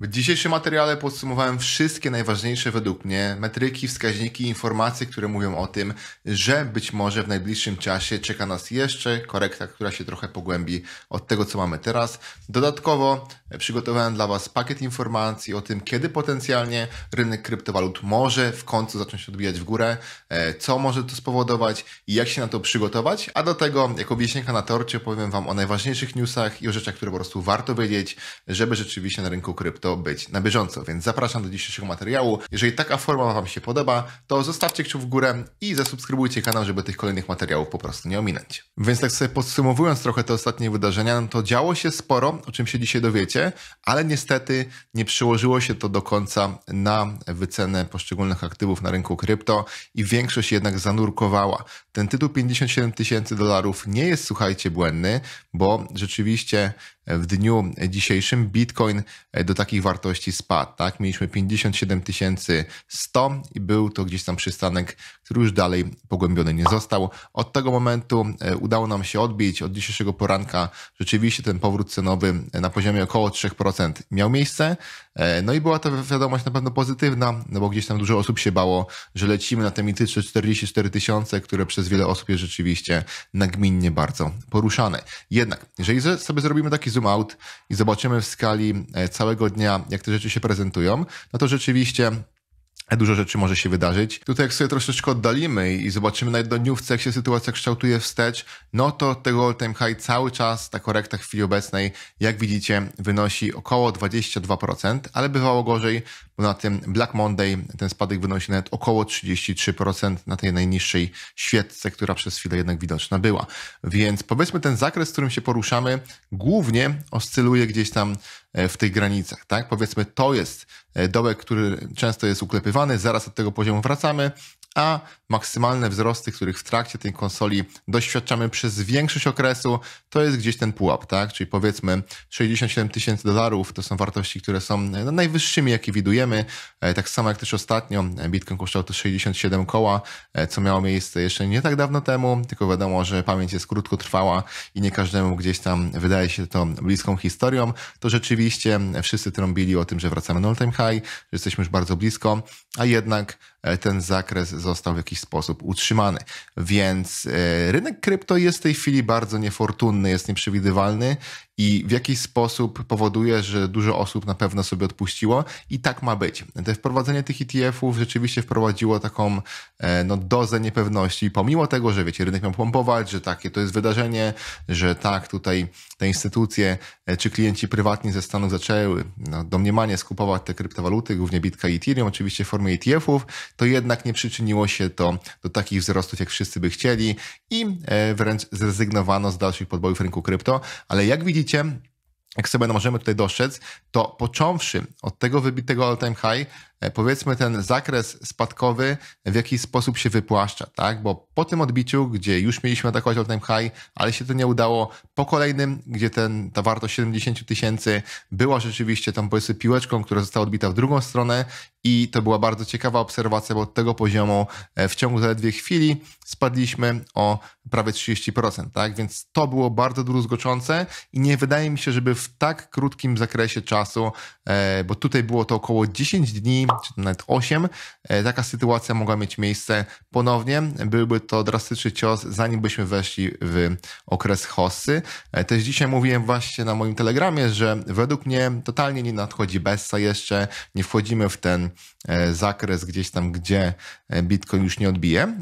W dzisiejszym materiale podsumowałem wszystkie najważniejsze według mnie metryki, wskaźniki informacje, które mówią o tym, że być może w najbliższym czasie czeka nas jeszcze korekta, która się trochę pogłębi od tego, co mamy teraz. Dodatkowo e, przygotowałem dla Was pakiet informacji o tym, kiedy potencjalnie rynek kryptowalut może w końcu zacząć odbijać w górę, e, co może to spowodować i jak się na to przygotować. A do tego, jako wieśniaka na torcie, powiem Wam o najważniejszych newsach i o rzeczach, które po prostu warto wiedzieć, żeby rzeczywiście na rynku krypto to być na bieżąco, więc zapraszam do dzisiejszego materiału. Jeżeli taka forma Wam się podoba, to zostawcie kciuk w górę i zasubskrybujcie kanał, żeby tych kolejnych materiałów po prostu nie ominąć. Więc tak sobie podsumowując trochę te ostatnie wydarzenia, no to działo się sporo, o czym się dzisiaj dowiecie, ale niestety nie przyłożyło się to do końca na wycenę poszczególnych aktywów na rynku krypto i większość jednak zanurkowała. Ten tytuł 57 tysięcy dolarów nie jest, słuchajcie, błędny, bo rzeczywiście w dniu dzisiejszym Bitcoin e, do takich wartości spadł. Tak? Mieliśmy 57 100 i był to gdzieś tam przystanek, który już dalej pogłębiony nie został. Od tego momentu e, udało nam się odbić. Od dzisiejszego poranka rzeczywiście ten powrót cenowy e, na poziomie około 3% miał miejsce. E, no i była to wiadomość na pewno pozytywna, no bo gdzieś tam dużo osób się bało, że lecimy na te mityczne 44 tysiące, które przez wiele osób jest rzeczywiście nagminnie bardzo poruszane. Jednak, jeżeli sobie zrobimy taki zoom out i zobaczymy w skali e, całego dnia, jak te rzeczy się prezentują, no to rzeczywiście dużo rzeczy może się wydarzyć. Tutaj jak sobie troszeczkę oddalimy i zobaczymy na jednodniówce, jak się sytuacja kształtuje wstecz, no to tego all-time high cały czas, ta korekta w chwili obecnej, jak widzicie, wynosi około 22%, ale bywało gorzej, bo na tym Black Monday ten spadek wynosi nawet około 33% na tej najniższej świetce, która przez chwilę jednak widoczna była. Więc powiedzmy ten zakres, w którym się poruszamy, głównie oscyluje gdzieś tam E, w tych granicach, tak? Powiedzmy, to jest e, dołek, który często jest uklepywany, zaraz od tego poziomu wracamy, a maksymalne wzrosty, których w trakcie tej konsoli doświadczamy przez większość okresu, to jest gdzieś ten pułap, tak? Czyli powiedzmy 67 tysięcy dolarów to są wartości, które są e, no, najwyższymi, jakie widujemy. E, tak samo jak też ostatnio e, Bitcoin kosztował to 67 koła, co miało miejsce jeszcze nie tak dawno temu, tylko wiadomo, że pamięć jest krótkotrwała i nie każdemu gdzieś tam wydaje się to bliską historią. To rzeczywiście wszyscy trąbili o tym, że wracamy na all time high, że jesteśmy już bardzo blisko, a jednak ten zakres został w jakiś sposób utrzymany. Więc e, rynek krypto jest w tej chwili bardzo niefortunny, jest nieprzewidywalny i w jakiś sposób powoduje, że dużo osób na pewno sobie odpuściło i tak ma być. Te wprowadzenie tych ETF-ów rzeczywiście wprowadziło taką e, no, dozę niepewności, pomimo tego, że wiecie, rynek miał pompować, że takie to jest wydarzenie, że tak, tutaj te instytucje e, czy klienci prywatni ze Stanów zaczęły no, domniemanie skupować te kryptowaluty, głównie Bitka i Ethereum, oczywiście w formie ETF-ów, to jednak nie przyczyniło się to do takich wzrostów, jak wszyscy by chcieli i e, wręcz zrezygnowano z dalszych podbojów rynku krypto, ale jak widzicie, mianowicie jak sobie no możemy tutaj dostrzec, to począwszy od tego wybitego all-time high, E, powiedzmy ten zakres spadkowy w jakiś sposób się wypłaszcza, tak? Bo po tym odbiciu, gdzie już mieliśmy atakować all time high, ale się to nie udało, po kolejnym, gdzie ten, ta wartość 70 tysięcy była rzeczywiście tą powiedzmy piłeczką, która została odbita w drugą stronę i to była bardzo ciekawa obserwacja, bo od tego poziomu e, w ciągu zaledwie chwili spadliśmy o prawie 30%, tak? Więc to było bardzo druzgoczące i nie wydaje mi się, żeby w tak krótkim zakresie czasu, e, bo tutaj było to około 10 dni, czy nawet 8, e, taka sytuacja mogła mieć miejsce ponownie. Byłby to drastyczny cios, zanim byśmy weszli w okres hossy. E, też dzisiaj mówiłem właśnie na moim telegramie, że według mnie totalnie nie nadchodzi Bessa jeszcze, nie wchodzimy w ten e, zakres gdzieś tam, gdzie Bitcoin już nie odbije,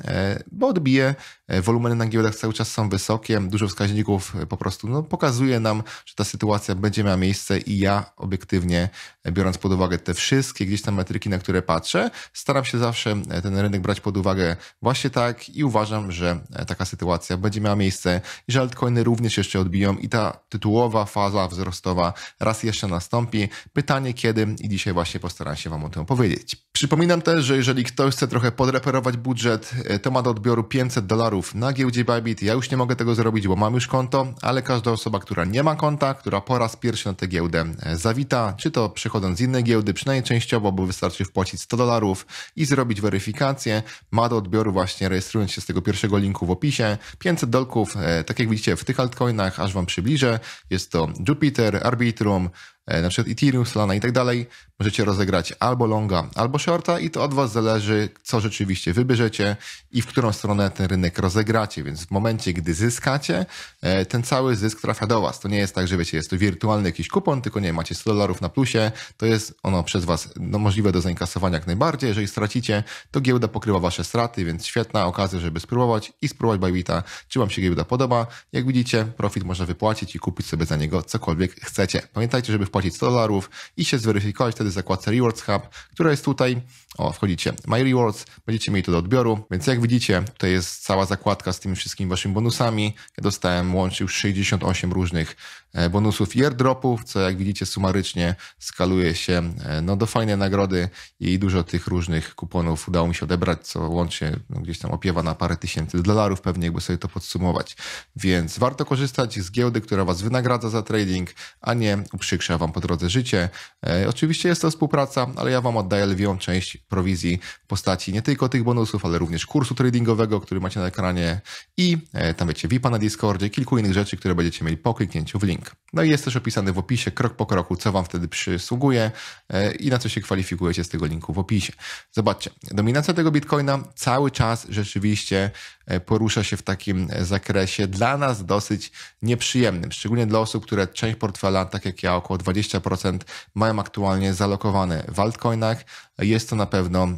bo odbije. Wolumeny na giełdach cały czas są wysokie, dużo wskaźników po prostu no, pokazuje nam, że ta sytuacja będzie miała miejsce i ja obiektywnie, biorąc pod uwagę te wszystkie gdzieś tam metryki, na które patrzę. Staram się zawsze e, ten rynek brać pod uwagę właśnie tak i uważam, że e, taka sytuacja będzie miała miejsce i że altcoiny również jeszcze odbiją i ta tytułowa faza wzrostowa raz jeszcze nastąpi. Pytanie kiedy i dzisiaj właśnie postaram się Wam o tym opowiedzieć. Przypominam też, że jeżeli ktoś chce trochę podreperować budżet, e, to ma do odbioru 500 dolarów na giełdzie Bybit. Ja już nie mogę tego zrobić, bo mam już konto, ale każda osoba, która nie ma konta, która po raz pierwszy na tę giełdę zawita, czy to przychodząc z innej giełdy, przynajmniej częściowo, bo wystarczy wystarczy wpłacić 100 dolarów i zrobić weryfikację. Ma do odbioru właśnie rejestrując się z tego pierwszego linku w opisie. 500 dolków, e, tak jak widzicie w tych altcoinach, aż Wam przybliżę. Jest to Jupiter, Arbitrum, e, na przykład Ethereum, Solana i tak dalej. Możecie rozegrać albo longa, albo shorta i to od was zależy, co rzeczywiście wybierzecie i w którą stronę ten rynek rozegracie. Więc w momencie, gdy zyskacie, e, ten cały zysk trafia do was. To nie jest tak, że wiecie, jest to wirtualny jakiś kupon, tylko nie, macie 100 dolarów na plusie, to jest ono przez was no, możliwe do zainkasowania jak najbardziej. Jeżeli stracicie, to giełda pokrywa wasze straty, więc świetna okazja, żeby spróbować i spróbować Bybita, czy wam się giełda podoba. Jak widzicie, profit można wypłacić i kupić sobie za niego cokolwiek chcecie. Pamiętajcie, żeby wpłacić 100 dolarów i się zweryfikować, wtedy zakładce Rewards Hub, która jest tutaj. O, wchodzicie My Rewards, będziecie mieli to do odbioru. Więc jak widzicie, tutaj jest cała zakładka z tymi wszystkimi waszymi bonusami. Ja dostałem łącznie już 68 różnych E, bonusów i airdropów, co jak widzicie sumarycznie skaluje się e, no, do fajnej nagrody i dużo tych różnych kuponów udało mi się odebrać, co łącznie no, gdzieś tam opiewa na parę tysięcy dolarów pewnie, jakby sobie to podsumować. Więc warto korzystać z giełdy, która Was wynagradza za trading, a nie uprzykrza Wam po drodze życie. E, oczywiście jest to współpraca, ale ja Wam oddaję lwią część prowizji w postaci nie tylko tych bonusów, ale również kursu tradingowego, który macie na ekranie i e, tam wiecie, VIP-a na Discordzie, kilku innych rzeczy, które będziecie mieli po kliknięciu w link link. No i jest też opisany w opisie krok po kroku, co Wam wtedy przysługuje e, i na co się kwalifikujecie z tego linku w opisie. Zobaczcie, dominacja tego bitcoina cały czas rzeczywiście e, porusza się w takim e, zakresie dla nas dosyć nieprzyjemnym, szczególnie dla osób, które część portfela, tak jak ja, około 20% mają aktualnie zalokowane w altcoinach. Jest to na pewno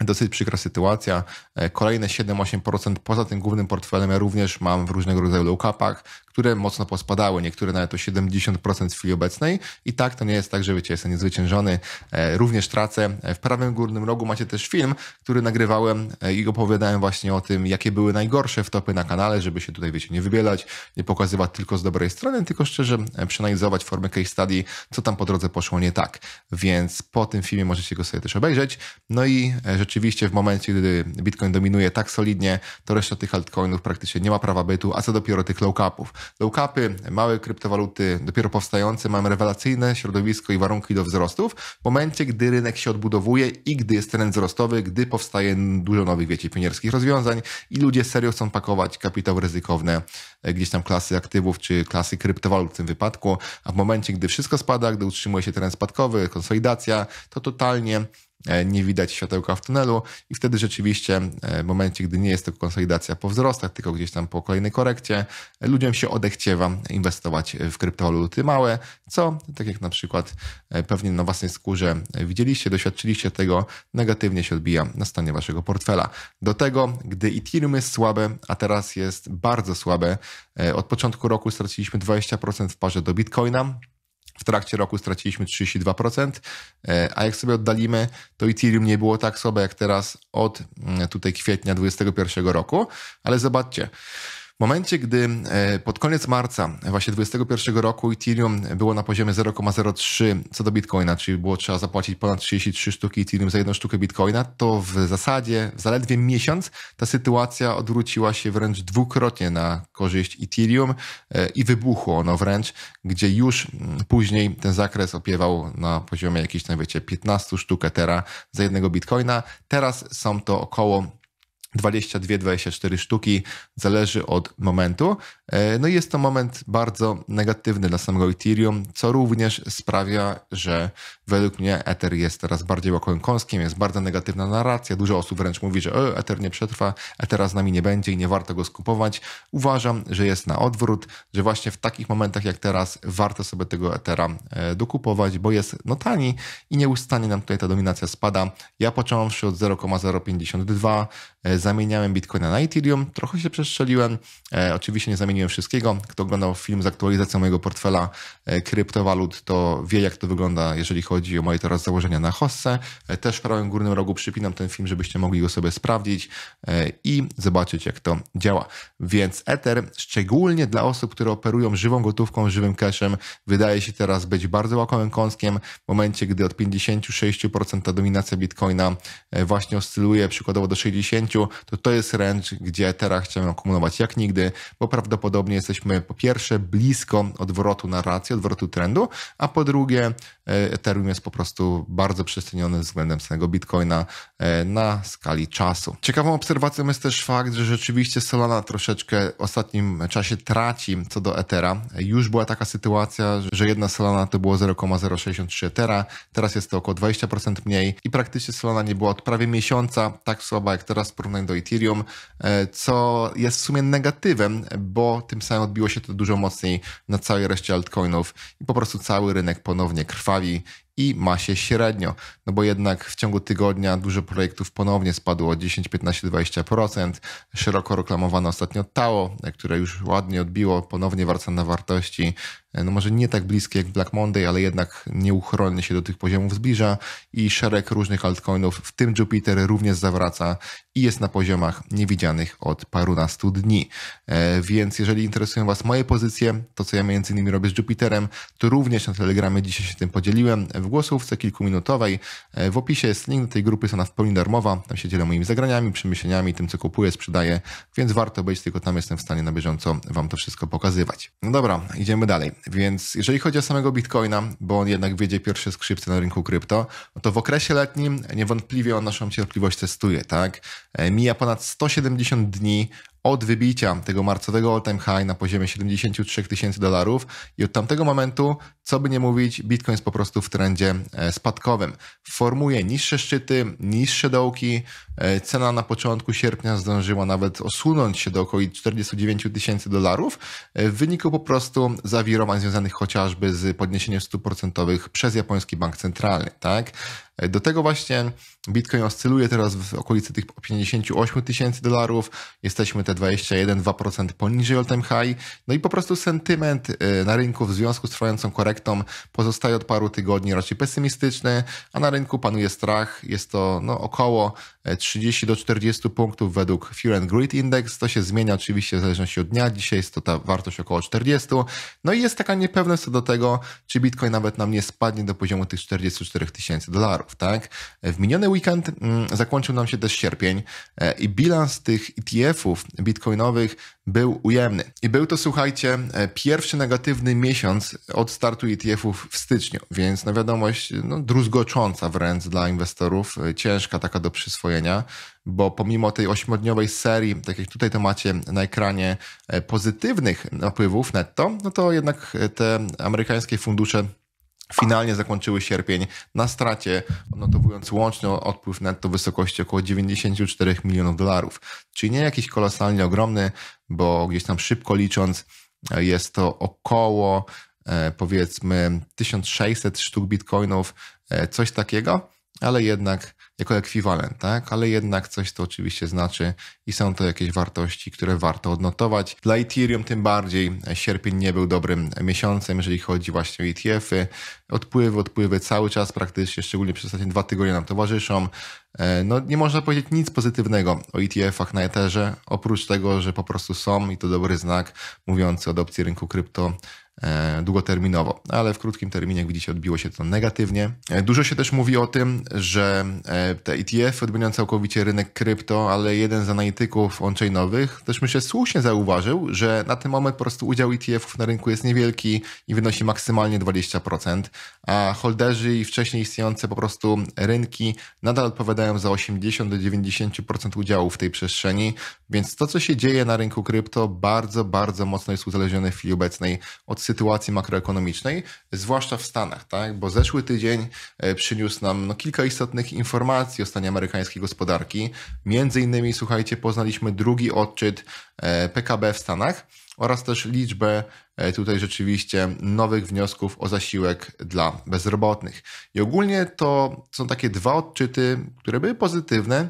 dosyć przykra sytuacja. Kolejne 7-8% poza tym głównym portfelem ja również mam w różnego rodzaju low-capach, które mocno pospadały, niektóre nawet o 70% w chwili obecnej. I tak to nie jest tak, że wiecie, jestem niezwyciężony, e, również tracę. W prawym górnym rogu macie też film, który nagrywałem e, i opowiadałem właśnie o tym, jakie były najgorsze wtopy na kanale, żeby się tutaj, wiecie, nie wybielać, nie pokazywać tylko z dobrej strony, tylko szczerze e, przeanalizować formę case study, co tam po drodze poszło nie tak. Więc po tym filmie możecie go sobie też obejrzeć. No i rzeczywiście w momencie, gdy Bitcoin dominuje tak solidnie, to reszta tych altcoinów praktycznie nie ma prawa bytu, a co dopiero tych low capów. Low-capy, małe kryptowaluty dopiero powstające mają rewelacyjne środowisko i warunki do wzrostów w momencie, gdy rynek się odbudowuje i gdy jest trend wzrostowy, gdy powstaje dużo nowych, wiecie, pionierskich rozwiązań i ludzie serio chcą pakować kapitał ryzykowny e, gdzieś tam klasy aktywów czy klasy kryptowalut w tym wypadku, a w momencie, gdy wszystko spada, gdy utrzymuje się trend spadkowy, konsolidacja, to totalnie E, nie widać światełka w tunelu i wtedy rzeczywiście e, w momencie, gdy nie jest to konsolidacja po wzrostach, tylko gdzieś tam po kolejnej korekcie, e, ludziom się odechciewa inwestować w kryptowaluty małe, co tak jak na przykład pewnie na własnej skórze widzieliście, doświadczyliście tego, negatywnie się odbija na stanie waszego portfela. Do tego, gdy Ethereum jest słabe, a teraz jest bardzo słabe, od początku roku straciliśmy 20% w parze do Bitcoina, w trakcie roku straciliśmy 32%, e, a jak sobie oddalimy, to Ethereum nie było tak słabe jak teraz od mm, tutaj kwietnia 2021 roku, ale zobaczcie. W momencie, gdy e, pod koniec marca e, właśnie 2021 roku Ethereum było na poziomie 0,03 co do Bitcoina, czyli było trzeba zapłacić ponad 33 sztuki Ethereum za jedną sztukę Bitcoina, to w zasadzie w zaledwie miesiąc ta sytuacja odwróciła się wręcz dwukrotnie na korzyść Ethereum e, i wybuchło ono wręcz, gdzie już mm, później ten zakres opiewał na poziomie jakichś, tam wiecie, 15 sztuk Ethera za jednego Bitcoina. Teraz są to około 22-24 sztuki, zależy od momentu. E, no i jest to moment bardzo negatywny dla samego Ethereum, co również sprawia, że według mnie Ether jest teraz bardziej łakomym kąskiem, jest bardzo negatywna narracja. Dużo osób wręcz mówi, że e, Ether nie przetrwa, Ethera z nami nie będzie i nie warto go skupować. Uważam, że jest na odwrót, że właśnie w takich momentach jak teraz warto sobie tego Ethera e, dokupować, bo jest no tani i nieustannie nam tutaj ta dominacja spada. Ja począwszy od 0,052 zamieniałem Bitcoina na Ethereum, trochę się przestrzeliłem, e, oczywiście nie zamieniłem wszystkiego. Kto oglądał film z aktualizacją mojego portfela e, kryptowalut, to wie jak to wygląda, jeżeli chodzi o moje teraz założenia na Hossę. E, też w prawym górnym rogu przypinam ten film, żebyście mogli go sobie sprawdzić i zobaczyć jak to działa. Więc Ether, szczególnie dla osób, które operują żywą gotówką, żywym cashem, wydaje się teraz być bardzo łakomym kąskiem w momencie, gdy od 56% dominacja Bitcoina właśnie oscyluje przykładowo do 60%, to to jest range, gdzie teraz chciałem akumulować jak nigdy, bo prawdopodobnie jesteśmy po pierwsze blisko odwrotu narracji, odwrotu trendu, a po drugie e, Ethereum jest po prostu bardzo przeceniony względem samego Bitcoina e, na skali czasu. Ciekawą obserwacją jest też fakt, że rzeczywiście Solana troszeczkę w ostatnim czasie traci co do Ethera. Już była taka sytuacja, że jedna Solana to było 0,063 Ethera, teraz jest to około 20% mniej i praktycznie Solana nie była od prawie miesiąca tak słaba jak teraz porównanie do Ethereum, e, co jest w sumie negatywem, bo tym samym odbiło się to dużo mocniej na całej reszcie altcoinów i po prostu cały rynek ponownie krwawi i ma się średnio, no bo jednak w ciągu tygodnia dużo projektów ponownie spadło 10, 15, 20%. Szeroko reklamowane ostatnio Tao, które już ładnie odbiło, ponownie wraca na wartości, e, no może nie tak bliskie jak Black Monday, ale jednak nieuchronnie się do tych poziomów zbliża i szereg różnych altcoinów, w tym Jupiter również zawraca i jest na poziomach niewidzianych od parunastu dni. E, więc jeżeli interesują Was moje pozycje, to co ja między innymi robię z Jupiterem, to również na Telegramie dzisiaj się tym podzieliłem w głosówce kilkuminutowej. E, w opisie jest link do tej grupy, jest ona w pełni darmowa. Tam się dzielę moimi zagraniami, przemyśleniami, tym co kupuję, sprzedaję, więc warto być, tylko tam jestem w stanie na bieżąco Wam to wszystko pokazywać. No dobra, idziemy dalej. Więc jeżeli chodzi o samego Bitcoina, bo on jednak wiedzie pierwsze skrzypce na rynku krypto, no to w okresie letnim niewątpliwie on naszą cierpliwość testuje, tak? E, mija ponad 170 dni od wybicia tego marcowego all-time high na poziomie 73 tysięcy dolarów i od tamtego momentu, co by nie mówić, Bitcoin jest po prostu w trendzie e, spadkowym. Formuje niższe szczyty, niższe dołki. E, cena na początku sierpnia zdążyła nawet osunąć się do około 49 tysięcy dolarów e, w wyniku po prostu zawirowań związanych chociażby z podniesieniem stóp procentowych przez japoński bank centralny. Tak? Do tego właśnie Bitcoin oscyluje teraz w okolicy tych 58 tysięcy dolarów. Jesteśmy te 21, 2% poniżej all-time high. No i po prostu sentyment y, na rynku w związku z trwającą korektą pozostaje od paru tygodni raczej pesymistyczny, a na rynku panuje strach. Jest to no, około 30 e, do 40 punktów według Fear and Greed Index. To się zmienia oczywiście w zależności od dnia. Dzisiaj jest to ta wartość około 40. No i jest taka niepewność co do tego, czy Bitcoin nawet nam nie spadnie do poziomu tych 44 tysięcy dolarów tak? W miniony weekend mm, zakończył nam się też sierpień e, i bilans tych ETF-ów bitcoinowych był ujemny. I był to, słuchajcie, e, pierwszy negatywny miesiąc od startu ETF-ów w styczniu, więc na wiadomość no, druzgocząca wręcz dla inwestorów, e, ciężka taka do przyswojenia, bo pomimo tej ośmiodniowej serii, tak jak tutaj to macie na ekranie, pozytywnych napływów netto, no to jednak te amerykańskie fundusze Finalnie zakończyły sierpień na stracie, odnotowując łącznie odpływ netto w wysokości około 94 milionów dolarów. Czyli nie jakiś kolosalnie ogromny, bo gdzieś tam szybko licząc e, jest to około e, powiedzmy 1600 sztuk bitcoinów, e, coś takiego, ale jednak jako ekwiwalent, tak? ale jednak coś to oczywiście znaczy i są to jakieś wartości, które warto odnotować. Dla Ethereum tym bardziej sierpień nie był dobrym miesiącem, jeżeli chodzi właśnie o ETF-y. Odpływy, odpływy cały czas praktycznie, szczególnie przez ostatnie dwa tygodnie nam towarzyszą. E, no, nie można powiedzieć nic pozytywnego o ETF-ach na Etherze, oprócz tego, że po prostu są i to dobry znak mówiący o adopcji rynku krypto E, długoterminowo, ale w krótkim terminie, jak widzicie, odbiło się to negatywnie. E, dużo się też mówi o tym, że e, te ETF odmieniają całkowicie rynek krypto, ale jeden z analityków on-chainowych też myślę słusznie zauważył, że na ten moment po prostu udział ETF-ów na rynku jest niewielki i wynosi maksymalnie 20%, a holderzy i wcześniej istniejące po prostu rynki nadal odpowiadają za 80 do 90% udziału w tej przestrzeni, więc to, co się dzieje na rynku krypto, bardzo, bardzo mocno jest uzależnione w chwili obecnej od sytuacji makroekonomicznej, zwłaszcza w Stanach, tak? bo zeszły tydzień e, przyniósł nam no, kilka istotnych informacji o stanie amerykańskiej gospodarki. Między innymi, słuchajcie, poznaliśmy drugi odczyt e, PKB w Stanach oraz też liczbę e, tutaj rzeczywiście nowych wniosków o zasiłek dla bezrobotnych. I ogólnie to są takie dwa odczyty, które były pozytywne,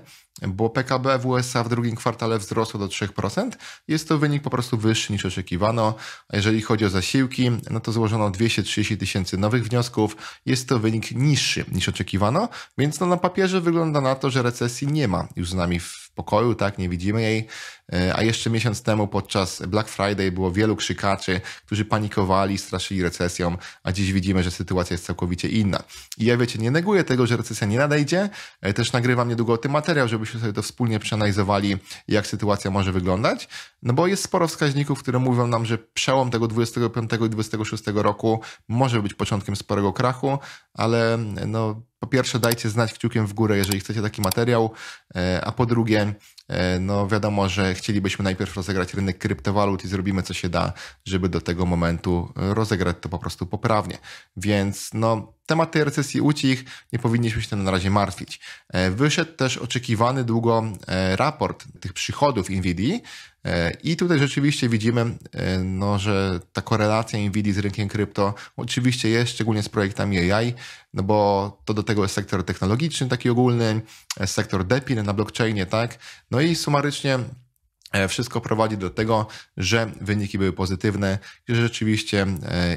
bo PKB w USA w drugim kwartale wzrosło do 3%. Jest to wynik po prostu wyższy niż oczekiwano. A jeżeli chodzi o zasiłki, no to złożono 230 tysięcy nowych wniosków. Jest to wynik niższy niż oczekiwano, więc no na papierze wygląda na to, że recesji nie ma już z nami w pokoju, tak, nie widzimy jej. E, a jeszcze miesiąc temu podczas Black Friday było wielu krzykaczy, którzy panikowali, straszyli recesją, a dziś widzimy, że sytuacja jest całkowicie inna. I ja wiecie, nie neguję tego, że recesja nie nadejdzie. E, też nagrywam niedługo ten materiał, żebyśmy sobie to wspólnie przeanalizowali, jak sytuacja może wyglądać. No bo jest sporo wskaźników, które mówią nam, że przełom tego 25 i 26 roku może być początkiem sporego krachu, ale no po pierwsze dajcie znać kciukiem w górę, jeżeli chcecie taki materiał, e, a po drugie, e, no wiadomo, że chcielibyśmy najpierw rozegrać rynek kryptowalut i zrobimy co się da, żeby do tego momentu rozegrać to po prostu poprawnie. Więc no temat tej recesji ucich, nie powinniśmy się tym na razie martwić. E, wyszedł też oczekiwany długo raport tych przychodów NVIDII, E, I tutaj rzeczywiście widzimy, e, no, że ta korelacja Nvidia z rynkiem krypto oczywiście jest, szczególnie z projektami AI, no bo to do tego jest sektor technologiczny taki ogólny, e, sektor DePIN na blockchainie, tak? No i sumarycznie E, wszystko prowadzi do tego, że wyniki były pozytywne i że rzeczywiście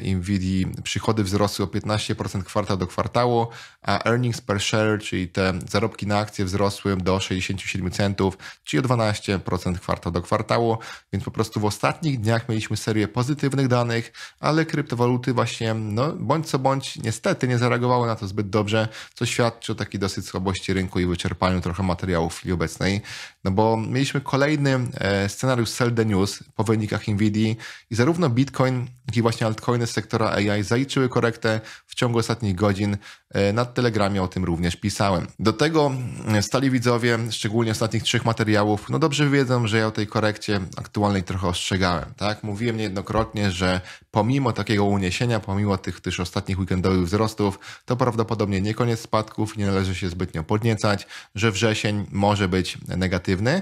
e, Nvidia przychody wzrosły o 15% kwartał do kwartału, a earnings per share, czyli te zarobki na akcje wzrosły do 67 centów, czyli o 12% kwartał do kwartału, więc po prostu w ostatnich dniach mieliśmy serię pozytywnych danych, ale kryptowaluty właśnie, no bądź co bądź, niestety nie zareagowały na to zbyt dobrze, co świadczy o takiej dosyć słabości rynku i wyczerpaniu trochę materiału w chwili obecnej, no bo mieliśmy kolejny e, E, scenariusz Sell the News po wynikach Nvidia i zarówno Bitcoin, jak i właśnie altcoiny z sektora AI zaliczyły korektę w ciągu ostatnich godzin. E, na Telegramie o tym również pisałem. Do tego e, stali widzowie, szczególnie ostatnich trzech materiałów, no dobrze wiedzą, że ja o tej korekcie aktualnej trochę ostrzegałem. Tak? Mówiłem niejednokrotnie, że pomimo takiego uniesienia, pomimo tych też ostatnich weekendowych wzrostów, to prawdopodobnie nie koniec spadków, nie należy się zbytnio podniecać, że wrzesień może być negatywny.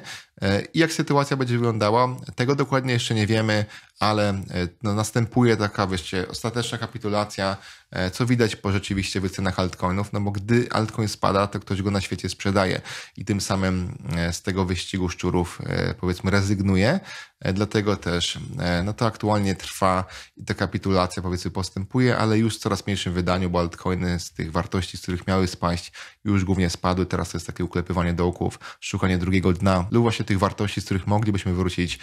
I jak sytuacja sytuacja będzie wyglądała, tego dokładnie jeszcze nie wiemy, ale e, no, następuje taka, wiecie, ostateczna kapitulacja, e, co widać po rzeczywiście wycenach altcoinów, no bo gdy altcoin spada, to ktoś go na świecie sprzedaje i tym samym e, z tego wyścigu szczurów powiedzmy rezygnuje, dlatego też no to aktualnie trwa i ta kapitulacja powiedzmy postępuje, ale już w coraz mniejszym wydaniu, bo altcoiny z tych wartości, z których miały spaść, już głównie spadły, teraz to jest takie uklepywanie dołków, szukanie drugiego dna lub właśnie tych wartości, z których moglibyśmy wrócić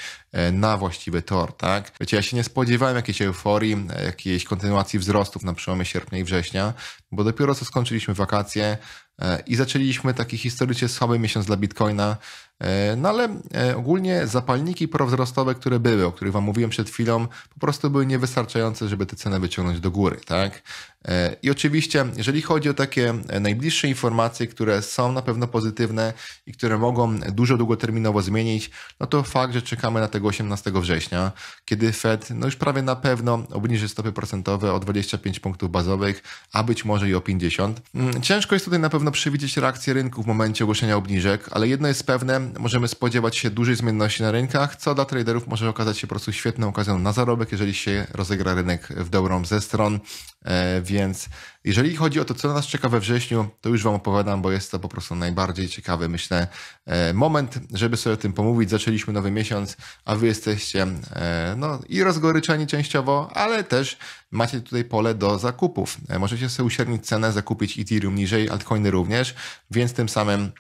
na właściwy tor, tak? tak. Wiecie, ja się nie spodziewałem jakiejś euforii, jakiejś kontynuacji wzrostów na przełomie sierpnia i września, bo dopiero co skończyliśmy wakacje e, i zaczęliśmy taki historycznie słaby miesiąc dla Bitcoina, e, no ale e, ogólnie zapalniki prowzrostowe, które były, o których Wam mówiłem przed chwilą, po prostu były niewystarczające, żeby te ceny wyciągnąć do góry, tak? E, I oczywiście, jeżeli chodzi o takie najbliższe informacje, które są na pewno pozytywne i które mogą dużo długoterminowo zmienić, no to fakt, że czekamy na tego 18 września, kiedy Fed no już prawie na pewno obniży stopy procentowe o 25 punktów bazowych, a być może i o 50. Mm, ciężko jest tutaj na pewno przewidzieć reakcję rynku w momencie ogłoszenia obniżek, ale jedno jest pewne, możemy spodziewać się dużej zmienności na rynkach, co dla traderów może okazać się po prostu świetną okazją na zarobek, jeżeli się rozegra rynek w dobrą ze stron, e, więc więc jeżeli chodzi o to, co nas czeka we wrześniu, to już Wam opowiadam, bo jest to po prostu najbardziej ciekawy, myślę, e, moment, żeby sobie o tym pomówić. Zaczęliśmy nowy miesiąc, a Wy jesteście e, no, i rozgoryczani częściowo, ale też macie tutaj pole do zakupów. E, możecie sobie uśrednić cenę, zakupić Ethereum niżej, altcoiny również, więc tym samym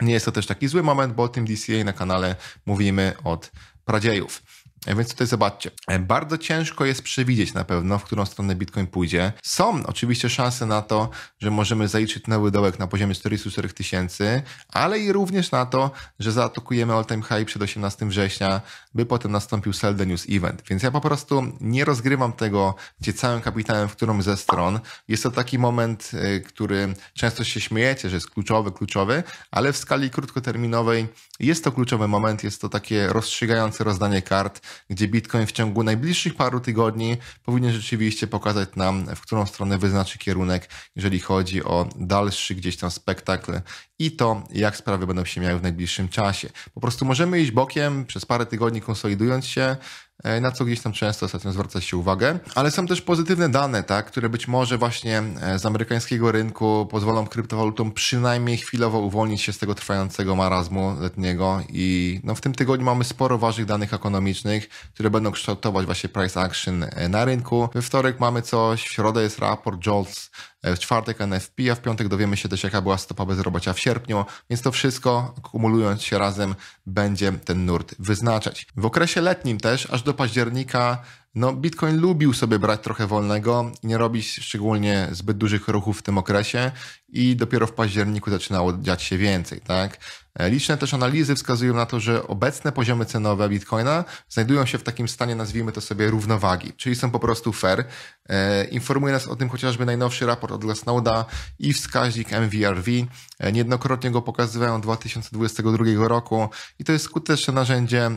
nie jest to też taki zły moment, bo o tym DCA na kanale mówimy od pradziejów. E, więc tutaj zobaczcie. E, bardzo ciężko jest przewidzieć na pewno, w którą stronę Bitcoin pójdzie. Są oczywiście szanse na to, że możemy zaliczyć nowy dołek na poziomie 44 tysięcy, ale i również na to, że zaatakujemy all-time high przed 18 września, by potem nastąpił sell the news event. Więc ja po prostu nie rozgrywam tego, gdzie całym kapitałem, w którą ze stron. Jest to taki moment, e, który często się śmiejecie, że jest kluczowy, kluczowy, ale w skali krótkoterminowej jest to kluczowy moment, jest to takie rozstrzygające rozdanie kart, gdzie Bitcoin w ciągu najbliższych paru tygodni powinien rzeczywiście pokazać nam, w którą stronę wyznaczy kierunek, jeżeli chodzi o dalszy gdzieś tam spektakl i to, jak sprawy będą się miały w najbliższym czasie. Po prostu możemy iść bokiem przez parę tygodni konsolidując się, E, na co gdzieś tam często ostatnio zwraca się uwagę. Ale są też pozytywne dane, tak, które być może właśnie e, z amerykańskiego rynku pozwolą kryptowalutom przynajmniej chwilowo uwolnić się z tego trwającego marazmu letniego i no, w tym tygodniu mamy sporo ważnych danych ekonomicznych, które będą kształtować właśnie price action e, na rynku. We wtorek mamy coś, w środę jest raport JOLTS E, w czwartek NFP, a w piątek dowiemy się też, jaka była stopa bezrobocia w sierpniu, więc to wszystko kumulując się razem będzie ten nurt wyznaczać. W okresie letnim też, aż do października, no Bitcoin lubił sobie brać trochę wolnego i nie robić szczególnie zbyt dużych ruchów w tym okresie i dopiero w październiku zaczynało dziać się więcej, tak? E, liczne też analizy wskazują na to, że obecne poziomy cenowe Bitcoina znajdują się w takim stanie, nazwijmy to sobie, równowagi, czyli są po prostu fair. E, informuje nas o tym chociażby najnowszy raport od Glassnoda i wskaźnik MVRV. E, niejednokrotnie go pokazywają od 2022 roku i to jest skuteczne narzędzie,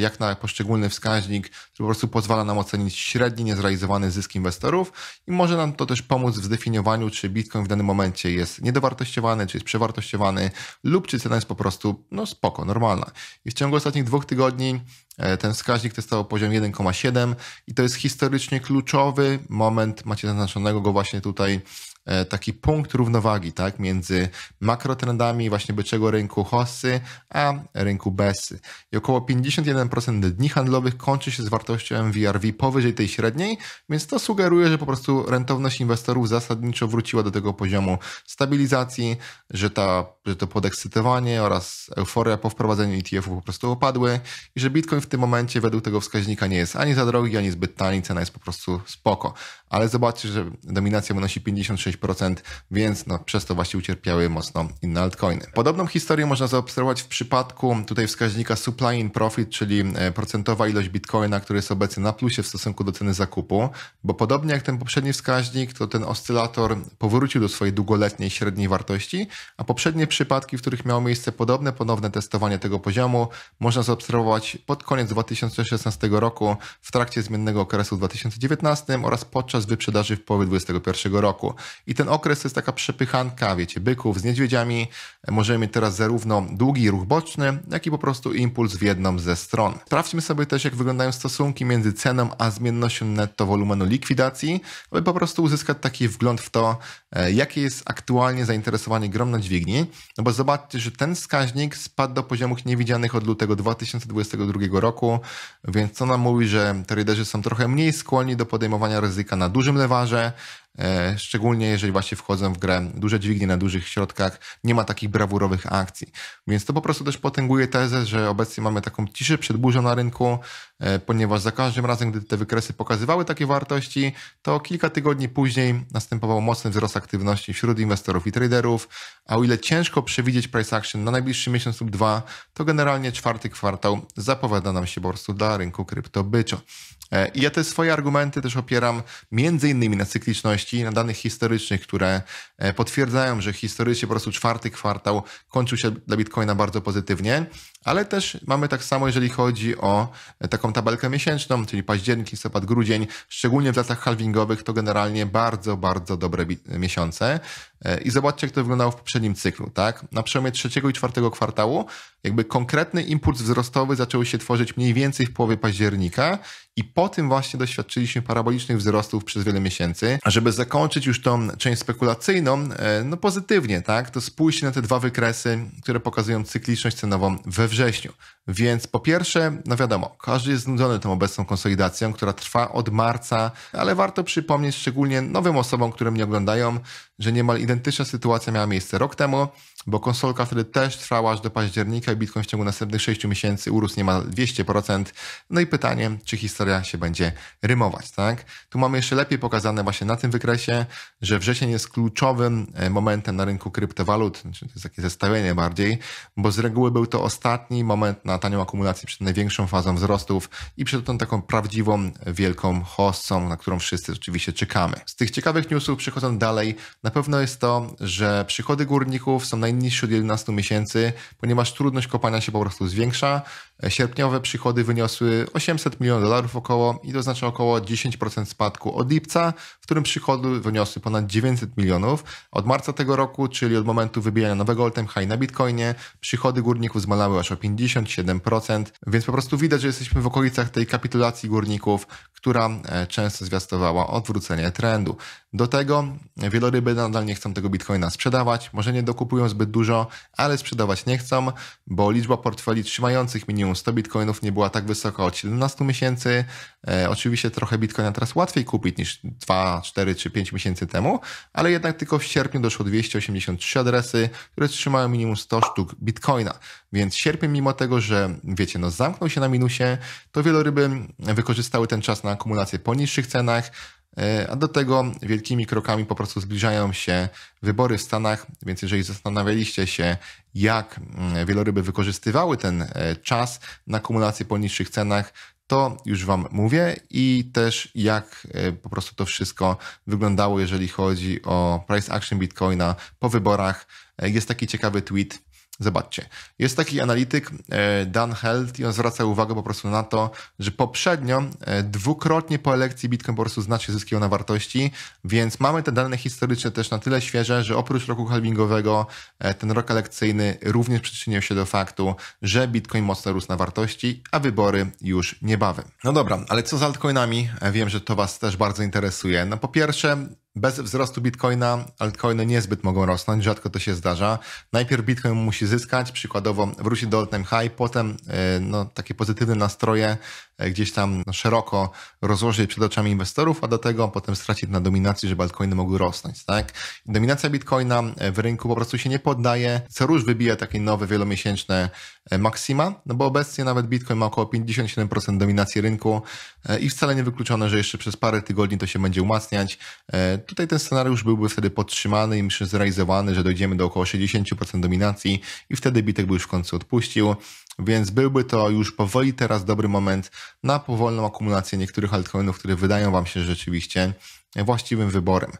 jak na poszczególny wskaźnik, który po prostu pozwala nam nam ocenić średni niezrealizowany zysk inwestorów i może nam to też pomóc w zdefiniowaniu, czy Bitcoin w danym momencie jest niedowartościowany, czy jest przewartościowany lub czy cena jest po prostu no spoko, normalna. I w ciągu ostatnich dwóch tygodni e, ten wskaźnik testował poziom 1,7 i to jest historycznie kluczowy moment, macie zaznaczonego go właśnie tutaj E, taki punkt równowagi tak, między makrotrendami właśnie byczego rynku hossy, a rynku besy. I około 51% dni handlowych kończy się z wartością MVRV powyżej tej średniej, więc to sugeruje, że po prostu rentowność inwestorów zasadniczo wróciła do tego poziomu stabilizacji, że, ta, że to podekscytowanie oraz euforia po wprowadzeniu ETF-u po prostu opadły i że Bitcoin w tym momencie według tego wskaźnika nie jest ani za drogi, ani zbyt tani, cena jest po prostu spoko. Ale zobaczcie, że dominacja wynosi 56 6%, więc no, przez to właśnie ucierpiały mocno inne altcoiny. Podobną historię można zaobserwować w przypadku tutaj wskaźnika supply in profit, czyli e, procentowa ilość bitcoina, który jest obecny na plusie w stosunku do ceny zakupu, bo podobnie jak ten poprzedni wskaźnik, to ten oscylator powrócił do swojej długoletniej średniej wartości, a poprzednie przypadki, w których miało miejsce podobne ponowne testowanie tego poziomu, można zaobserwować pod koniec 2016 roku, w trakcie zmiennego okresu 2019 oraz podczas wyprzedaży w połowie 2021 roku. I ten okres to jest taka przepychanka, wiecie, byków z niedźwiedziami. Możemy mieć teraz zarówno długi ruch boczny, jak i po prostu impuls w jedną ze stron. Sprawdźmy sobie też, jak wyglądają stosunki między ceną a zmiennością netto wolumenu likwidacji, aby po prostu uzyskać taki wgląd w to, e, jakie jest aktualnie zainteresowanie grom na dźwigni. No bo zobaczcie, że ten wskaźnik spadł do poziomów niewidzianych od lutego 2022 roku, więc co nam mówi, że traderzy są trochę mniej skłonni do podejmowania ryzyka na dużym lewarze, E, szczególnie jeżeli właśnie wchodzą w grę duże dźwignie na dużych środkach, nie ma takich brawurowych akcji. Więc to po prostu też potęguje tezę, że obecnie mamy taką ciszę przed burzą na rynku, e, ponieważ za każdym razem, gdy te wykresy pokazywały takie wartości, to kilka tygodni później następował mocny wzrost aktywności wśród inwestorów i traderów, a o ile ciężko przewidzieć price action na najbliższy miesiąc lub dwa, to generalnie czwarty kwartał zapowiada nam się po prostu dla rynku kryptobyczo. E, I ja te swoje argumenty też opieram między innymi na cykliczności, na danych historycznych, które e, potwierdzają, że historycznie po prostu czwarty kwartał kończył się dla Bitcoina bardzo pozytywnie, ale też mamy tak samo, jeżeli chodzi o e, taką tabelkę miesięczną, czyli październik, listopad, grudzień, szczególnie w latach halvingowych to generalnie bardzo, bardzo dobre miesiące. E, I zobaczcie, jak to wyglądało w poprzednim cyklu, tak? Na przełomie trzeciego i czwartego kwartału, jakby konkretny impuls wzrostowy zaczął się tworzyć mniej więcej w połowie października, i po tym właśnie doświadczyliśmy parabolicznych wzrostów przez wiele miesięcy. A żeby zakończyć już tą część spekulacyjną, e, no pozytywnie, tak? To spójrzcie na te dwa wykresy, które pokazują cykliczność cenową we wrześniu. Więc po pierwsze, no wiadomo, każdy jest znudzony tą obecną konsolidacją, która trwa od marca, ale warto przypomnieć szczególnie nowym osobom, które mnie oglądają, że niemal identycznie identyczna sytuacja miała miejsce rok temu, bo konsolka wtedy też trwała aż do października i Bitcoin w ciągu następnych 6 miesięcy urósł niemal 200%. No i pytanie, czy historia się będzie rymować, tak? Tu mamy jeszcze lepiej pokazane właśnie na tym wykresie, że wrzesień jest kluczowym e, momentem na rynku kryptowalut, znaczy to jest takie zestawienie bardziej, bo z reguły był to ostatni moment na tanią akumulację przed największą fazą wzrostów i przed tą taką prawdziwą, wielką hossą, na którą wszyscy oczywiście czekamy. Z tych ciekawych newsów przechodząc dalej, na pewno jest jest to, że przychody górników są najniższe od 11 miesięcy, ponieważ trudność kopania się po prostu zwiększa, Sierpniowe przychody wyniosły 800 milionów dolarów około i to znaczy około 10% spadku od lipca, w którym przychody wyniosły ponad 900 milionów. Od marca tego roku, czyli od momentu wybijania nowego all-time high na Bitcoinie, przychody górników zmalały aż o 57%, więc po prostu widać, że jesteśmy w okolicach tej kapitulacji górników, która e, często zwiastowała odwrócenie trendu. Do tego wieloryby nadal nie chcą tego Bitcoina sprzedawać, może nie dokupują zbyt dużo, ale sprzedawać nie chcą, bo liczba portfeli trzymających minimum dniu 100 bitcoinów nie była tak wysoka od 17 miesięcy. E, oczywiście trochę bitcoina teraz łatwiej kupić niż 2, 4 czy 5 miesięcy temu, ale jednak tylko w sierpniu doszło 283 adresy, które trzymają minimum 100 sztuk bitcoina. Więc sierpień, mimo tego, że wiecie, no zamknął się na minusie, to wieloryby wykorzystały ten czas na akumulację po niższych cenach, E, a do tego wielkimi krokami po prostu zbliżają się wybory w Stanach, więc jeżeli zastanawialiście się, jak mm, wieloryby wykorzystywały ten e, czas na kumulację po niższych cenach, to już Wam mówię i też jak e, po prostu to wszystko wyglądało, jeżeli chodzi o price action Bitcoina po wyborach. Jest taki ciekawy tweet Zobaczcie, jest taki analityk e, Dan Held i on zwraca uwagę po prostu na to, że poprzednio e, dwukrotnie po elekcji Bitcoin po prostu znacznie zyskiwał na wartości, więc mamy te dane historyczne też na tyle świeże, że oprócz roku halvingowego e, ten rok elekcyjny również przyczynił się do faktu, że Bitcoin mocno rósł na wartości, a wybory już niebawem. No dobra, ale co z altcoinami? Wiem, że to Was też bardzo interesuje. No po pierwsze, bez wzrostu bitcoina altcoiny niezbyt mogą rosnąć, rzadko to się zdarza. Najpierw bitcoin musi zyskać, przykładowo wróci do all-time high, potem e, no, takie pozytywne nastroje e, gdzieś tam no, szeroko rozłożyć przed oczami inwestorów, a do tego potem stracić na dominacji, żeby altcoiny mogły rosnąć. Tak? Dominacja bitcoina e, w rynku po prostu się nie poddaje. Co róż wybija takie nowe wielomiesięczne E, Maxima, no bo obecnie nawet Bitcoin ma około 57% dominacji rynku e, i wcale nie wykluczone, że jeszcze przez parę tygodni to się będzie umacniać. E, tutaj ten scenariusz byłby wtedy podtrzymany i myślę zrealizowany, że dojdziemy do około 60% dominacji i wtedy Bitek by już w końcu odpuścił. Więc byłby to już powoli teraz dobry moment na powolną akumulację niektórych altcoinów, które wydają Wam się rzeczywiście właściwym wyborem.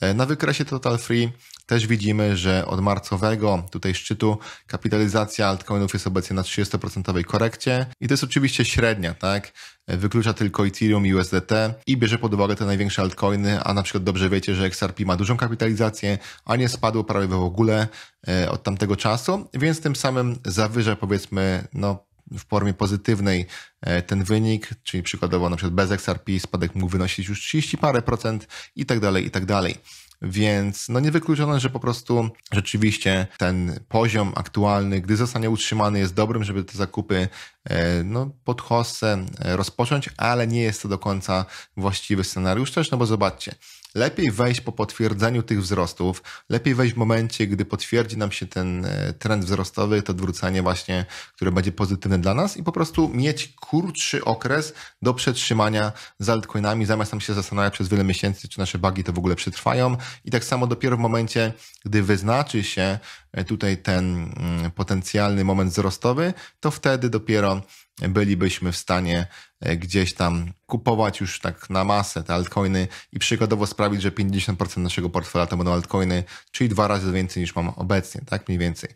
E, na wykresie Total Free też widzimy, że od marcowego tutaj szczytu kapitalizacja altcoinów jest obecnie na 30% korekcie i to jest oczywiście średnia, tak? E, wyklucza tylko Ethereum i USDT i bierze pod uwagę te największe altcoiny, a na przykład dobrze wiecie, że XRP ma dużą kapitalizację, a nie spadło prawie w ogóle e, od tamtego czasu, więc tym samym zawyża powiedzmy no w formie pozytywnej e, ten wynik, czyli przykładowo na przykład bez XRP spadek mógł wynosić już 30 parę procent i tak dalej, i tak dalej. Więc no niewykluczone, że po prostu rzeczywiście ten poziom aktualny, gdy zostanie utrzymany, jest dobrym, żeby te zakupy e, no, pod hossę e, rozpocząć, ale nie jest to do końca właściwy scenariusz też, no bo zobaczcie, Lepiej wejść po potwierdzeniu tych wzrostów, lepiej wejść w momencie, gdy potwierdzi nam się ten e, trend wzrostowy, to odwrócenie właśnie, które będzie pozytywne dla nas i po prostu mieć krótszy okres do przetrzymania z altcoinami, zamiast nam się zastanawiać przez wiele miesięcy, czy nasze bugi to w ogóle przetrwają. I tak samo dopiero w momencie, gdy wyznaczy się E, tutaj ten mm, potencjalny moment wzrostowy, to wtedy dopiero bylibyśmy w stanie e, gdzieś tam kupować już tak na masę te altcoiny i przykładowo sprawić, że 50% naszego portfela to będą altcoiny, czyli dwa razy więcej niż mam obecnie, tak mniej więcej.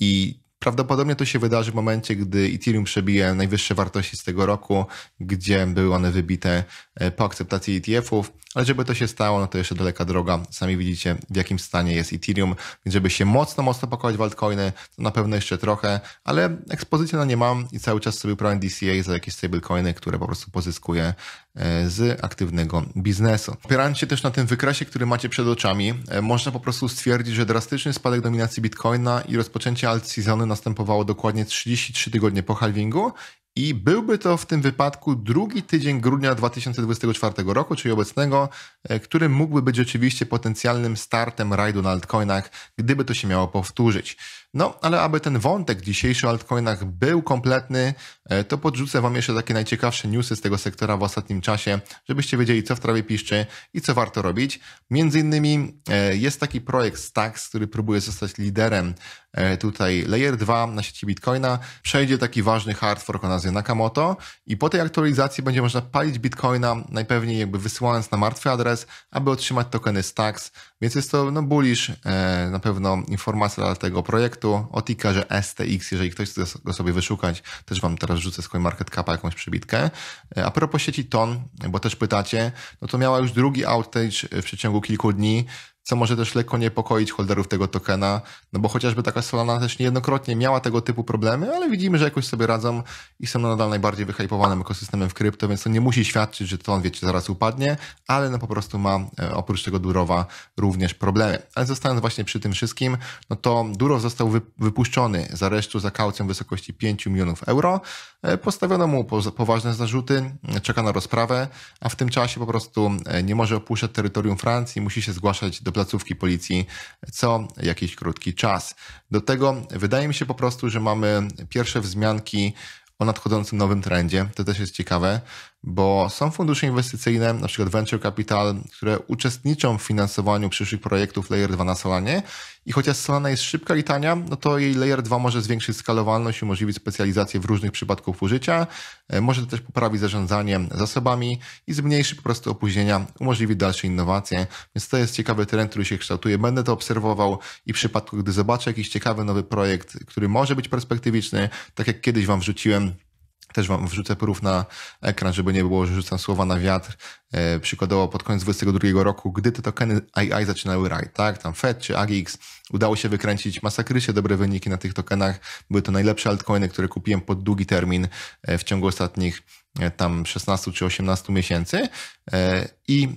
I Prawdopodobnie to się wydarzy w momencie, gdy Ethereum przebije najwyższe wartości z tego roku, gdzie były one wybite e, po akceptacji ETF-ów, ale żeby to się stało, no to jeszcze daleka droga. Sami widzicie, w jakim stanie jest Ethereum, więc żeby się mocno, mocno pakować w altcoiny, to na pewno jeszcze trochę, ale ekspozycji na no nie mam i cały czas sobie uprawiam DCA za jakieś stablecoiny, które po prostu pozyskuję e, z aktywnego biznesu. Opierając się też na tym wykresie, który macie przed oczami, e, można po prostu stwierdzić, że drastyczny spadek dominacji Bitcoina i rozpoczęcie alt seasonu następowało dokładnie 33 tygodnie po halvingu i byłby to w tym wypadku drugi tydzień grudnia 2024 roku, czyli obecnego, e, który mógłby być oczywiście potencjalnym startem rajdu na altcoinach, gdyby to się miało powtórzyć. No, ale aby ten wątek dzisiejszy o altcoinach był kompletny, e, to podrzucę Wam jeszcze takie najciekawsze newsy z tego sektora w ostatnim czasie, żebyście wiedzieli, co w trawie piszczy i co warto robić. Między innymi e, jest taki projekt Stacks, który próbuje zostać liderem e, tutaj Layer 2 na sieci Bitcoina. Przejdzie taki ważny hard fork o nazwie Nakamoto i po tej aktualizacji będzie można palić Bitcoina, najpewniej jakby wysyłając na martwy adres, aby otrzymać tokeny Stacks, więc jest to no bullish na pewno informacja dla tego projektu projektu o tickerze STX, jeżeli ktoś chce go sobie wyszukać, też wam teraz rzucę z capa jakąś przybitkę. E, a propos sieci TON, bo też pytacie, no to miała już drugi outage w przeciągu kilku dni, co może też lekko niepokoić holderów tego tokena, no bo chociażby taka Solana też niejednokrotnie miała tego typu problemy, ale widzimy, że jakoś sobie radzą i są nadal najbardziej wyhypowanym ekosystemem w krypto, więc to nie musi świadczyć, że to on, wiecie, zaraz upadnie, ale no po prostu ma e, oprócz tego Durowa również problemy. Ale zostając właśnie przy tym wszystkim, no to Durow został wypuszczony z aresztu za kaucją w wysokości 5 milionów euro, e, postawiono mu poważne zarzuty, e, czeka na rozprawę, a w tym czasie po prostu nie może opuszczać terytorium Francji, musi się zgłaszać do placówki policji co jakiś krótki czas. Do tego wydaje mi się po prostu, że mamy pierwsze wzmianki o nadchodzącym nowym trendzie. To też jest ciekawe, bo są fundusze inwestycyjne, na przykład Venture Capital, które uczestniczą w finansowaniu przyszłych projektów Layer 2 na Solanie i chociaż Solana jest szybka i tania, no to jej Layer 2 może zwiększyć skalowalność, umożliwić specjalizację w różnych przypadkach użycia, e, może też poprawić zarządzanie zasobami i zmniejszyć po prostu opóźnienia, umożliwić dalsze innowacje, więc to jest ciekawy teren, który się kształtuje. Będę to obserwował i w przypadku, gdy zobaczę jakiś ciekawy nowy projekt, który może być perspektywiczny, tak jak kiedyś Wam wrzuciłem też wam wrzucę porów na ekran, żeby nie było, że rzucam słowa na wiatr. E, przykładowo pod koniec 2022 roku, gdy te tokeny AI zaczynały raj, tak? Tam FED czy AGX udało się wykręcić masakrycznie dobre wyniki na tych tokenach. Były to najlepsze altcoiny, które kupiłem pod długi termin e, w ciągu ostatnich e, tam 16 czy 18 miesięcy e, i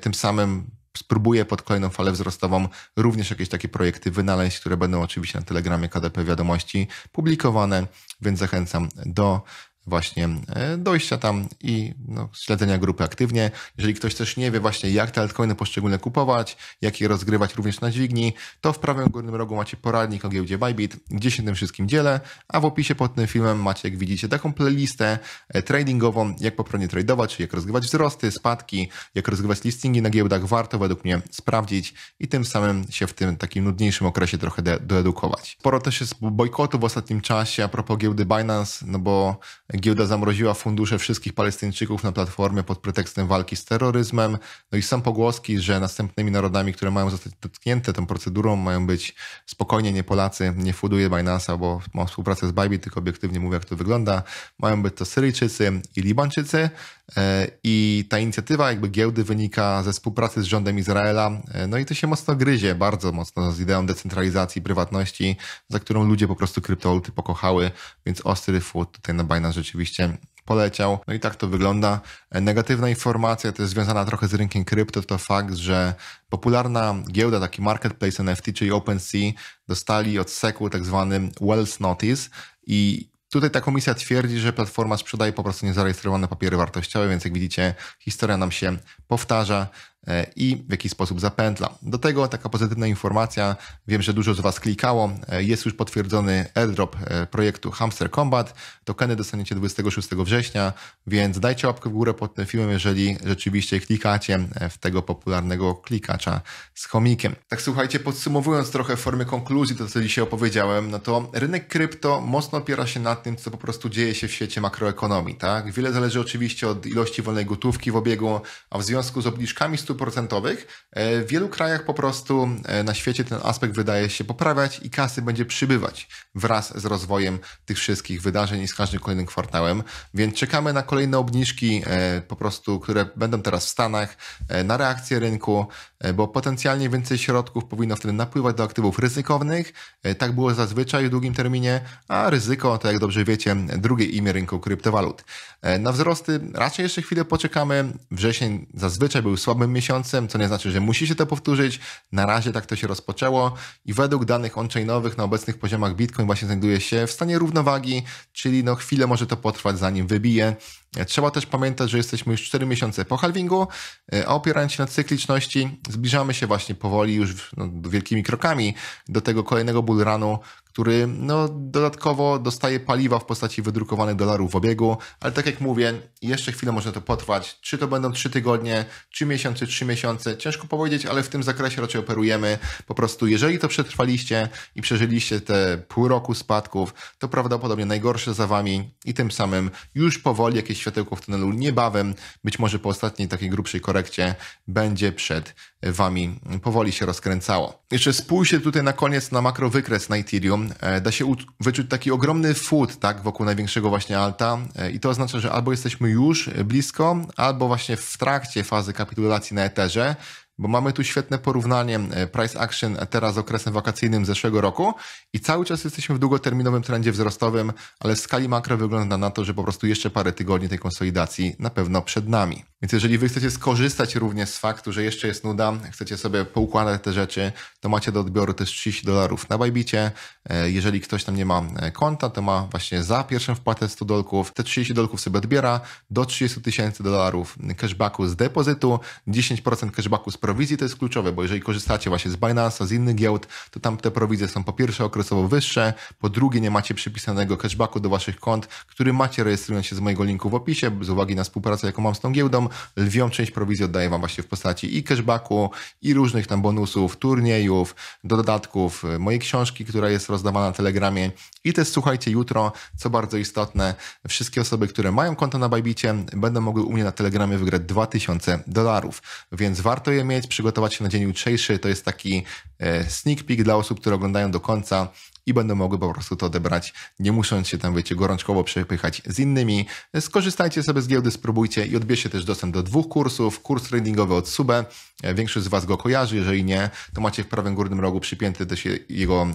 tym samym spróbuję pod kolejną falę wzrostową również jakieś takie projekty wynaleźć, które będą oczywiście na Telegramie KDP Wiadomości publikowane, więc zachęcam do właśnie e, dojścia tam i no, śledzenia grupy aktywnie. Jeżeli ktoś też nie wie właśnie, jak te altcoiny poszczególne kupować, jak je rozgrywać również na dźwigni, to w prawym górnym rogu macie poradnik o giełdzie Bybit, gdzie się tym wszystkim dzielę, a w opisie pod tym filmem macie, jak widzicie, taką playlistę e, tradingową, jak poprawnie tradować, jak rozgrywać wzrosty, spadki, jak rozgrywać listingi na giełdach. Warto według mnie sprawdzić i tym samym się w tym takim nudniejszym okresie trochę doedukować. Sporo też jest bojkotu w ostatnim czasie a propos giełdy Binance, no bo Giełda zamroziła fundusze wszystkich Palestyńczyków na platformie pod pretekstem walki z terroryzmem. No i są pogłoski, że następnymi narodami, które mają zostać dotknięte tą procedurą, mają być spokojnie nie Polacy, nie fuduję Binance'a, bo mam współpracę z Bybit, tylko obiektywnie mówię, jak to wygląda. Mają być to Syryjczycy i Libańczycy. E, I ta inicjatywa jakby giełdy wynika ze współpracy z rządem Izraela. E, no i to się mocno gryzie, bardzo mocno z ideą decentralizacji, prywatności, za którą ludzie po prostu kryptowaluty pokochały, więc ostry fut tutaj na Binance rzeczywiście poleciał. No i tak to wygląda. E, negatywna informacja to jest związana trochę z rynkiem krypto, to fakt, że popularna giełda, taki marketplace NFT, czyli OpenSea, dostali od SEC-u tak zwany Wells Notice i Tutaj ta komisja twierdzi, że platforma sprzedaje po prostu niezarejestrowane papiery wartościowe, więc jak widzicie, historia nam się powtarza. E, i w jakiś sposób zapętla. Do tego taka pozytywna informacja, wiem, że dużo z Was klikało, e, jest już potwierdzony airdrop e, projektu Hamster Combat, tokeny dostaniecie 26 września, więc dajcie łapkę w górę pod tym filmem, jeżeli rzeczywiście klikacie w tego popularnego klikacza z chomikiem. Tak słuchajcie, podsumowując trochę formy konkluzji, to co dzisiaj opowiedziałem, no to rynek krypto mocno opiera się na tym, co po prostu dzieje się w świecie makroekonomii, tak? Wiele zależy oczywiście od ilości wolnej gotówki w obiegu, a w związku z obniżkami stóp stuprocentowych. E, w wielu krajach po prostu e, na świecie ten aspekt wydaje się poprawiać i kasy będzie przybywać wraz z rozwojem tych wszystkich wydarzeń i z każdym kolejnym kwartałem. Więc czekamy na kolejne obniżki, e, po prostu, które będą teraz w Stanach, na reakcję rynku, bo potencjalnie więcej środków powinno wtedy napływać do aktywów ryzykownych. Tak było zazwyczaj w długim terminie, a ryzyko to, jak dobrze wiecie, drugie imię rynku kryptowalut. Na wzrosty raczej jeszcze chwilę poczekamy. Wrzesień zazwyczaj był słabym miesiącem miesiącem, co nie znaczy, że musi się to powtórzyć. Na razie tak to się rozpoczęło i według danych on-chainowych na obecnych poziomach Bitcoin właśnie znajduje się w stanie równowagi, czyli no chwilę może to potrwać zanim wybije E, trzeba też pamiętać, że jesteśmy już 4 miesiące po halvingu, e, a opierając się na cykliczności, zbliżamy się właśnie powoli już no, wielkimi krokami do tego kolejnego bullrunu, który no, dodatkowo dostaje paliwa w postaci wydrukowanych dolarów w obiegu, ale tak jak mówię, jeszcze chwilę może to potrwać. Czy to będą 3 tygodnie, 3 miesiące, 3 miesiące, ciężko powiedzieć, ale w tym zakresie raczej operujemy. Po prostu jeżeli to przetrwaliście i przeżyliście te pół roku spadków, to prawdopodobnie najgorsze za wami i tym samym już powoli jakieś światełko w tunelu niebawem, być może po ostatniej takiej grubszej korekcie, będzie przed Wami powoli się rozkręcało. Jeszcze spójrzcie tutaj na koniec na makro wykres na Ethereum. E, da się wyczuć taki ogromny food tak, wokół największego właśnie alta e, i to oznacza, że albo jesteśmy już blisko, albo właśnie w trakcie fazy kapitulacji na Etherze, bo mamy tu świetne porównanie e, price action teraz z okresem wakacyjnym zeszłego roku i cały czas jesteśmy w długoterminowym trendzie wzrostowym, ale w skali makro wygląda na to, że po prostu jeszcze parę tygodni tej konsolidacji na pewno przed nami. Więc jeżeli wy chcecie skorzystać również z faktu, że jeszcze jest nuda, chcecie sobie poukładać te rzeczy, to macie do odbioru też 30 dolarów na Bajbicie. E, jeżeli ktoś tam nie ma e, konta, to ma właśnie za pierwszą wpłatę 100 dolków, te 30 dolków sobie odbiera do 30 tysięcy dolarów cashbacku z depozytu, 10% cashbacku z prowizji to jest kluczowe, bo jeżeli korzystacie właśnie z Binance, z innych giełd, to tam te prowizje są po pierwsze okresowo wyższe, po drugie nie macie przypisanego cashbacku do waszych kont, który macie rejestrując się z mojego linku w opisie, z uwagi na współpracę, jaką mam z tą giełdą, lwią część prowizji oddaję wam właśnie w postaci i cashbacku, i różnych tam bonusów, turniejów, dodatków, e, mojej książki, która jest rozdawana na Telegramie i też słuchajcie jutro, co bardzo istotne, wszystkie osoby, które mają konto na Bajbicie, będą mogły u mnie na Telegramie wygrać 2000 dolarów, więc warto je mieć przygotować się na dzień jutrzejszy. To jest taki e, sneak peek dla osób, które oglądają do końca i będą mogły po prostu to odebrać, nie musząc się tam, wiecie, gorączkowo przepychać z innymi. Skorzystajcie sobie z giełdy, spróbujcie i odbierzcie też dostęp do dwóch kursów. Kurs tradingowy od Sube, e, większość z Was go kojarzy, jeżeli nie, to macie w prawym górnym rogu przypięty też jego e,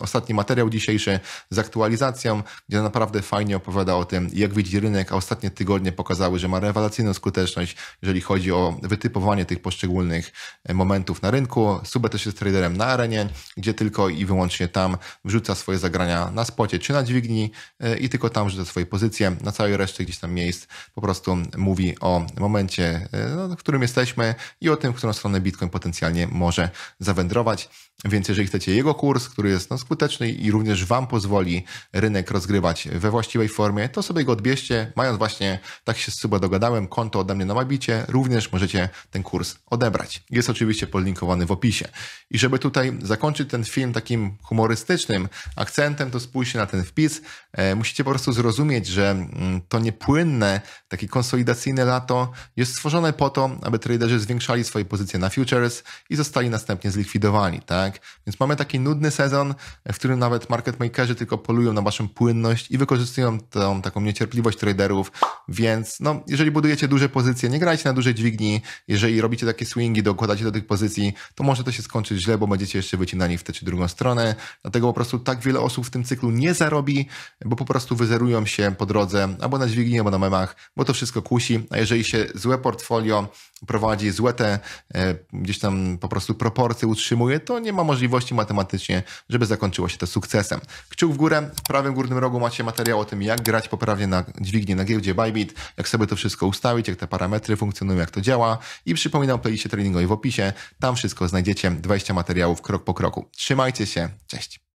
ostatni materiał dzisiejszy z aktualizacją, gdzie naprawdę fajnie opowiada o tym, jak widzi rynek, a ostatnie tygodnie pokazały, że ma rewelacyjną skuteczność, jeżeli chodzi o wytypowanie tych poszczególnych e, momentów na rynku. Sube też jest traderem na arenie, gdzie tylko i wyłącznie tam wrzuca swoje zagrania na spocie czy na dźwigni e, i tylko tam wrzuca swoje pozycje. Na całej reszcie gdzieś tam miejsc po prostu mówi o momencie, e, no, w którym jesteśmy i o tym, w którą stronę Bitcoin potencjalnie może zawędrować. Więc jeżeli chcecie jego kurs, który jest no, skuteczny i również Wam pozwoli rynek rozgrywać we właściwej formie, to sobie go odbierzcie, mając właśnie, tak się z Suba dogadałem, konto ode mnie na Mabicie, również możecie ten kurs odebrać. Jest oczywiście podlinkowany w opisie. I żeby tutaj zakończyć ten film takim humorystycznym, mocnym akcentem, to spójrzcie na ten wpis. E, musicie po prostu zrozumieć, że mm, to niepłynne, takie konsolidacyjne lato jest stworzone po to, aby traderzy zwiększali swoje pozycje na futures i zostali następnie zlikwidowani, tak? Więc mamy taki nudny sezon, e, w którym nawet market makerzy tylko polują na waszą płynność i wykorzystują tą taką niecierpliwość traderów, więc no, jeżeli budujecie duże pozycje, nie grajcie na dużej dźwigni, jeżeli robicie takie swingi, dokładacie do tych pozycji, to może to się skończyć źle, bo będziecie jeszcze wycinani w tę czy drugą stronę, dlatego po prostu prostu tak wiele osób w tym cyklu nie zarobi, bo po prostu wyzerują się po drodze albo na dźwigni, albo na memach, bo to wszystko kusi, a jeżeli się złe portfolio prowadzi, złe te e, gdzieś tam po prostu proporcje utrzymuje, to nie ma możliwości matematycznie, żeby zakończyło się to sukcesem. Kciuk w górę, w prawym górnym rogu macie materiał o tym, jak grać poprawnie na dźwigni, na giełdzie Bybit, jak sobie to wszystko ustawić, jak te parametry funkcjonują, jak to działa i przypominam o playliście treningowej w opisie, tam wszystko znajdziecie, 20 materiałów krok po kroku. Trzymajcie się, cześć!